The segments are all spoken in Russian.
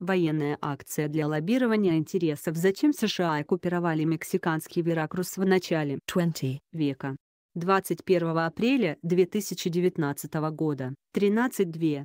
Военная акция для лоббирования интересов зачем США оккупировали мексиканский Веракрус в начале 20 века. 21 апреля 2019 года, 13.2.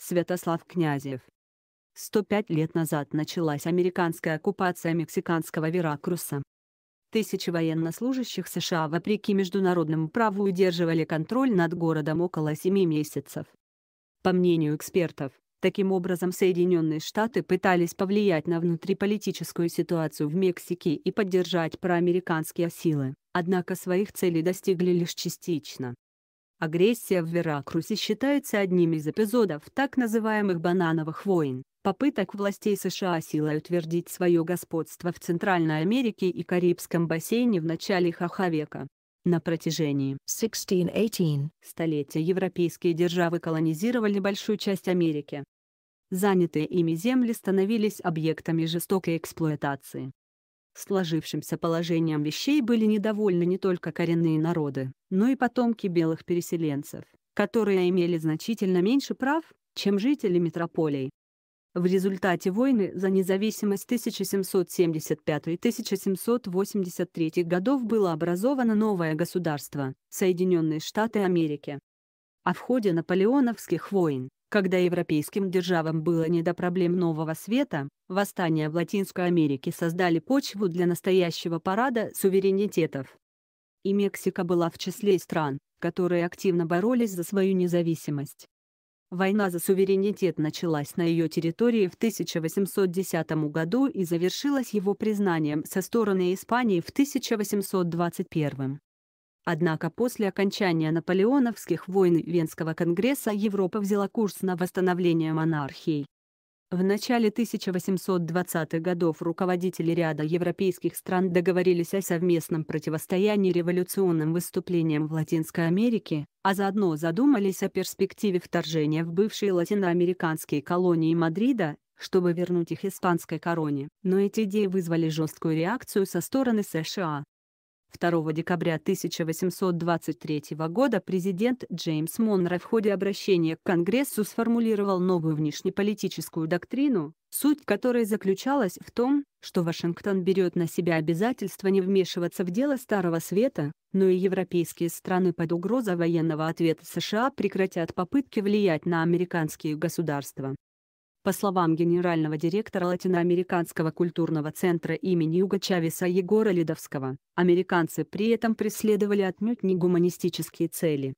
Святослав Князев. 105 лет назад началась американская оккупация мексиканского Веракруса. Тысячи военнослужащих США вопреки международному праву удерживали контроль над городом около 7 месяцев. По мнению экспертов, Таким образом, Соединенные Штаты пытались повлиять на внутриполитическую ситуацию в Мексике и поддержать проамериканские силы, однако своих целей достигли лишь частично. Агрессия в Веракрусе считается одним из эпизодов так называемых «банановых войн», попыток властей США силой утвердить свое господство в Центральной Америке и Карибском бассейне в начале Хаха века. На протяжении 16-18 столетия европейские державы колонизировали большую часть Америки. Занятые ими земли становились объектами жестокой эксплуатации. Сложившимся положением вещей были недовольны не только коренные народы, но и потомки белых переселенцев, которые имели значительно меньше прав, чем жители метрополий. В результате войны за независимость 1775-1783 годов было образовано новое государство – Соединенные Штаты Америки. А в ходе наполеоновских войн, когда европейским державам было не до проблем Нового Света, восстания в Латинской Америке создали почву для настоящего парада суверенитетов. И Мексика была в числе стран, которые активно боролись за свою независимость. Война за суверенитет началась на ее территории в 1810 году и завершилась его признанием со стороны Испании в 1821. Однако после окончания наполеоновских войн Венского конгресса Европа взяла курс на восстановление монархии. В начале 1820-х годов руководители ряда европейских стран договорились о совместном противостоянии революционным выступлениям в Латинской Америке, а заодно задумались о перспективе вторжения в бывшие латиноамериканские колонии Мадрида, чтобы вернуть их испанской короне. Но эти идеи вызвали жесткую реакцию со стороны США. 2 декабря 1823 года президент Джеймс Монро в ходе обращения к Конгрессу сформулировал новую внешнеполитическую доктрину, суть которой заключалась в том, что Вашингтон берет на себя обязательство не вмешиваться в дело Старого Света, но и европейские страны под угрозой военного ответа США прекратят попытки влиять на американские государства. По словам генерального директора Латиноамериканского культурного центра имени Юга Чавеса Егора Ледовского, американцы при этом преследовали отнюдь не гуманистические цели.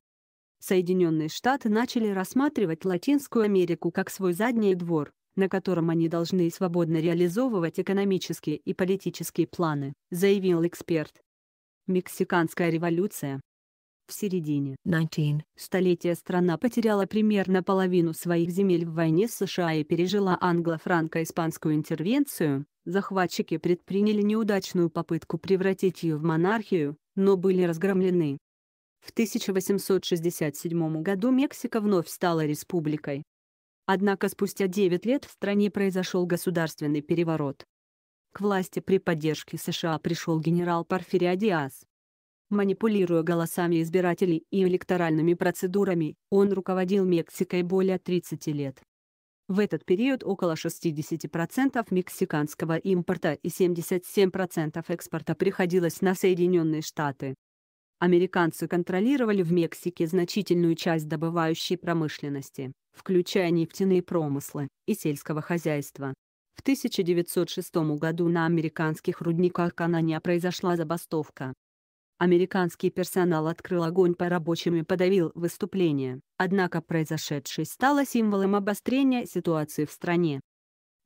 Соединенные Штаты начали рассматривать Латинскую Америку как свой задний двор, на котором они должны свободно реализовывать экономические и политические планы, заявил эксперт. Мексиканская революция, в середине 19 столетия страна потеряла примерно половину своих земель в войне с США и пережила англо-франко-испанскую интервенцию. Захватчики предприняли неудачную попытку превратить ее в монархию, но были разгромлены. В 1867 году Мексика вновь стала республикой. Однако спустя 9 лет в стране произошел государственный переворот. К власти при поддержке США пришел генерал Порфирио Диас. Манипулируя голосами избирателей и электоральными процедурами, он руководил Мексикой более 30 лет. В этот период около 60% мексиканского импорта и 77% экспорта приходилось на Соединенные Штаты. Американцы контролировали в Мексике значительную часть добывающей промышленности, включая нефтяные промыслы и сельского хозяйства. В 1906 году на американских рудниках Канания произошла забастовка, Американский персонал открыл огонь по рабочим и подавил выступление, однако произошедшее стало символом обострения ситуации в стране.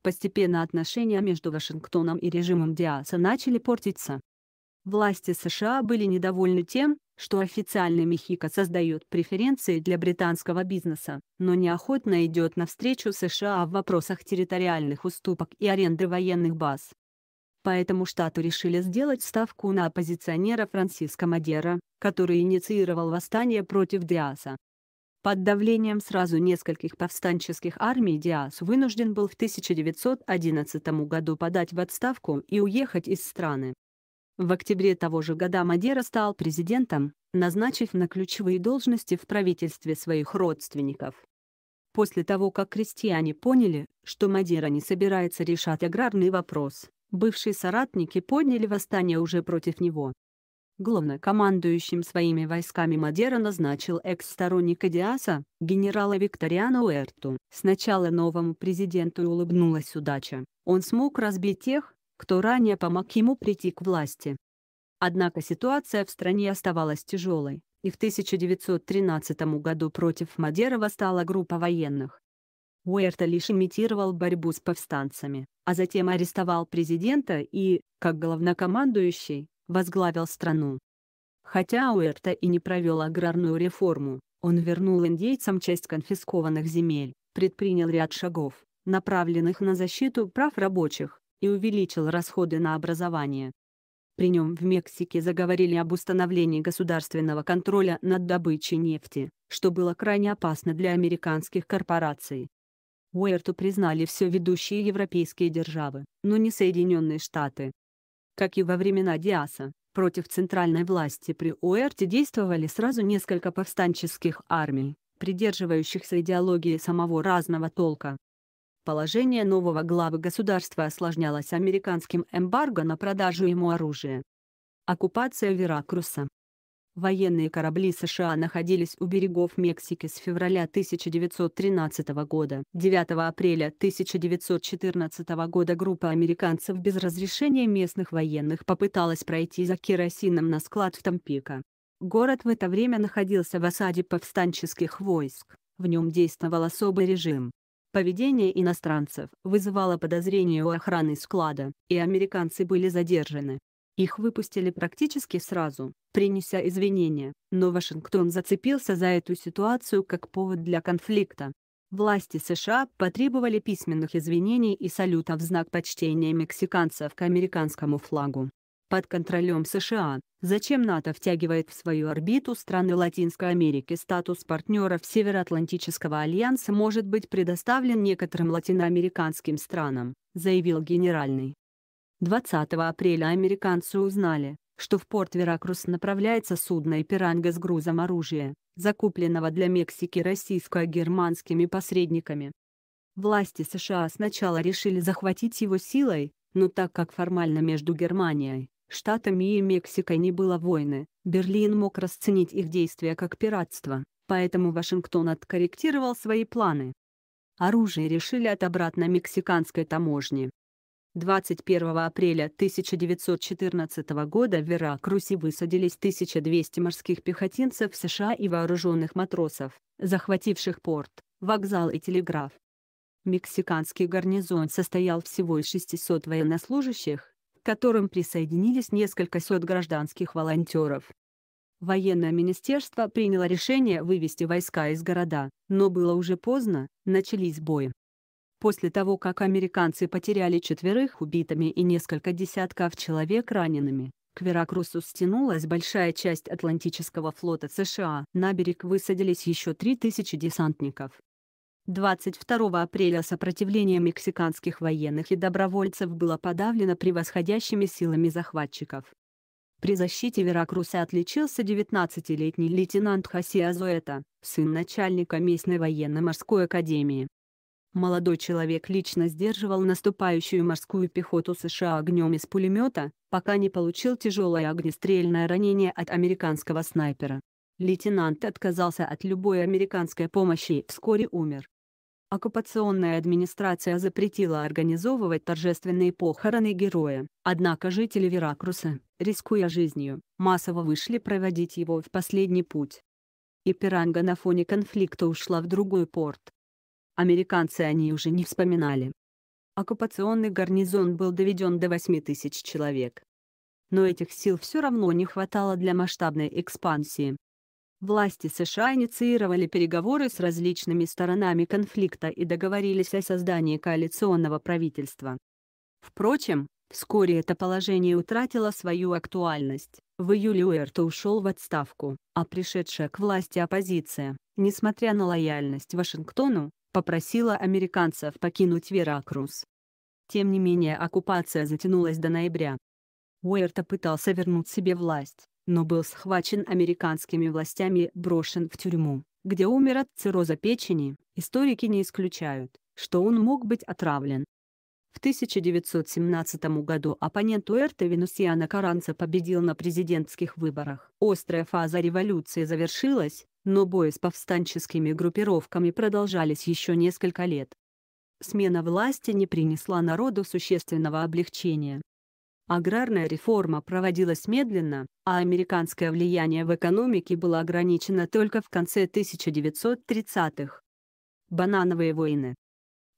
Постепенно отношения между Вашингтоном и режимом Диаса начали портиться. Власти США были недовольны тем, что официальный Мехико создает преференции для британского бизнеса, но неохотно идет навстречу США в вопросах территориальных уступок и аренды военных баз. Поэтому штату решили сделать ставку на оппозиционера Франсиско Мадера, который инициировал восстание против Диаса. Под давлением сразу нескольких повстанческих армий Диас вынужден был в 1911 году подать в отставку и уехать из страны. В октябре того же года Мадера стал президентом, назначив на ключевые должности в правительстве своих родственников. После того, как крестьяне поняли, что Мадера не собирается решать аграрный вопрос, бывшие соратники подняли восстание уже против него. Главнокомандующим своими войсками Мадера назначил экс-сторонника Диаса, генерала Викториана Уэрту. Сначала новому президенту улыбнулась удача, он смог разбить тех, кто ранее помог ему прийти к власти. Однако ситуация в стране оставалась тяжелой, и в 1913 году против Мадера восстала группа военных, Уэрта лишь имитировал борьбу с повстанцами, а затем арестовал президента и, как главнокомандующий, возглавил страну. Хотя Уэрта и не провел аграрную реформу, он вернул индейцам часть конфискованных земель, предпринял ряд шагов, направленных на защиту прав рабочих, и увеличил расходы на образование. При нем в Мексике заговорили об установлении государственного контроля над добычей нефти, что было крайне опасно для американских корпораций, Уэрту признали все ведущие европейские державы, но не Соединенные Штаты. Как и во времена Диаса, против центральной власти при Уэрте действовали сразу несколько повстанческих армий, придерживающихся идеологии самого разного толка. Положение нового главы государства осложнялось американским эмбарго на продажу ему оружия. Оккупация Веракруса, Военные корабли США находились у берегов Мексики с февраля 1913 года. 9 апреля 1914 года группа американцев без разрешения местных военных попыталась пройти за керосином на склад в Тампико. Город в это время находился в осаде повстанческих войск, в нем действовал особый режим. Поведение иностранцев вызывало подозрения у охраны склада, и американцы были задержаны. Их выпустили практически сразу, принеся извинения, но Вашингтон зацепился за эту ситуацию как повод для конфликта. Власти США потребовали письменных извинений и салюта в знак почтения мексиканцев к американскому флагу. Под контролем США, зачем НАТО втягивает в свою орбиту страны Латинской Америки статус партнеров Североатлантического альянса может быть предоставлен некоторым латиноамериканским странам, заявил генеральный. 20 апреля американцы узнали, что в порт Веракрус направляется судно «Иперанга» с грузом оружия, закупленного для Мексики российско-германскими посредниками. Власти США сначала решили захватить его силой, но так как формально между Германией, Штатами и Мексикой не было войны, Берлин мог расценить их действия как пиратство, поэтому Вашингтон откорректировал свои планы. Оружие решили отобрать на мексиканской таможне, 21 апреля 1914 года в Веракрусе высадились 1200 морских пехотинцев США и вооруженных матросов, захвативших порт, вокзал и телеграф. Мексиканский гарнизон состоял всего из 600 военнослужащих, к которым присоединились несколько сот гражданских волонтеров. Военное министерство приняло решение вывести войска из города, но было уже поздно, начались бои. После того, как американцы потеряли четверых убитыми и несколько десятков человек ранеными, к Веракрусу стянулась большая часть Атлантического флота США. На берег высадились еще 3000 десантников. 22 апреля сопротивление мексиканских военных и добровольцев было подавлено превосходящими силами захватчиков. При защите Веракруса отличился 19-летний лейтенант Хосе Азуэта, сын начальника местной военно-морской академии. Молодой человек лично сдерживал наступающую морскую пехоту США огнем из пулемета, пока не получил тяжелое огнестрельное ранение от американского снайпера. Лейтенант отказался от любой американской помощи и вскоре умер. Оккупационная администрация запретила организовывать торжественные похороны героя, однако жители Веракруса, рискуя жизнью, массово вышли проводить его в последний путь. Иперанга на фоне конфликта ушла в другой порт, Американцы они уже не вспоминали. Оккупационный гарнизон был доведен до 8 тысяч человек. Но этих сил все равно не хватало для масштабной экспансии. Власти США инициировали переговоры с различными сторонами конфликта и договорились о создании коалиционного правительства. Впрочем, Вскоре это положение утратило свою актуальность. В июле Уэрто ушел в отставку, а пришедшая к власти оппозиция, несмотря на лояльность Вашингтону, попросила американцев покинуть Веракрус. Тем не менее оккупация затянулась до ноября. Уэрто пытался вернуть себе власть, но был схвачен американскими властями и брошен в тюрьму, где умер от цирроза печени. Историки не исключают, что он мог быть отравлен. В 1917 году оппонент Уэрте Венусиана Каранца победил на президентских выборах. Острая фаза революции завершилась, но бои с повстанческими группировками продолжались еще несколько лет. Смена власти не принесла народу существенного облегчения. Аграрная реформа проводилась медленно, а американское влияние в экономике было ограничено только в конце 1930-х. Банановые войны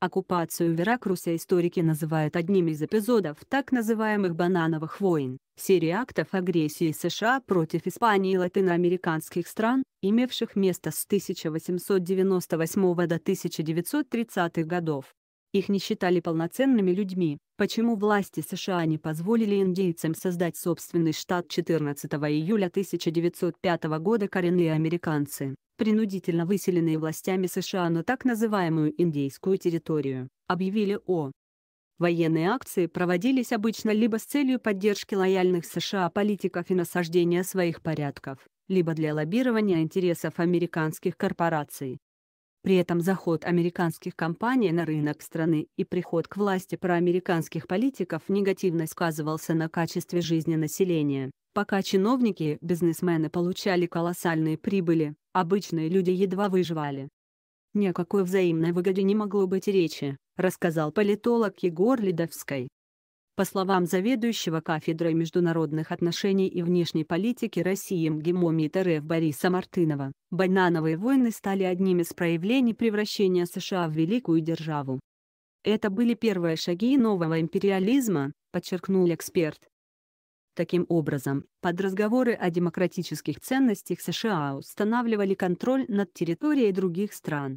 Оккупацию Веракруса историки называют одним из эпизодов так называемых «банановых войн» — серии актов агрессии США против Испании и латиноамериканских стран, имевших место с 1898 до 1930-х годов. Их не считали полноценными людьми. Почему власти США не позволили индейцам создать собственный штат 14 июля 1905 года коренные американцы, принудительно выселенные властями США на так называемую индейскую территорию, объявили о Военные акции проводились обычно либо с целью поддержки лояльных США политиков и насаждения своих порядков, либо для лоббирования интересов американских корпораций. При этом заход американских компаний на рынок страны и приход к власти проамериканских политиков негативно сказывался на качестве жизни населения. Пока чиновники, бизнесмены получали колоссальные прибыли, обычные люди едва выживали. «Ни о какой взаимной выгоде не могло быть речи», рассказал политолог Егор Ледовской. По словам заведующего кафедрой международных отношений и внешней политики России МГИМОМИТ РФ Бориса Мартынова, банановые войны стали одним из проявлений превращения США в великую державу. Это были первые шаги нового империализма, подчеркнул эксперт. Таким образом, под разговоры о демократических ценностях США устанавливали контроль над территорией других стран,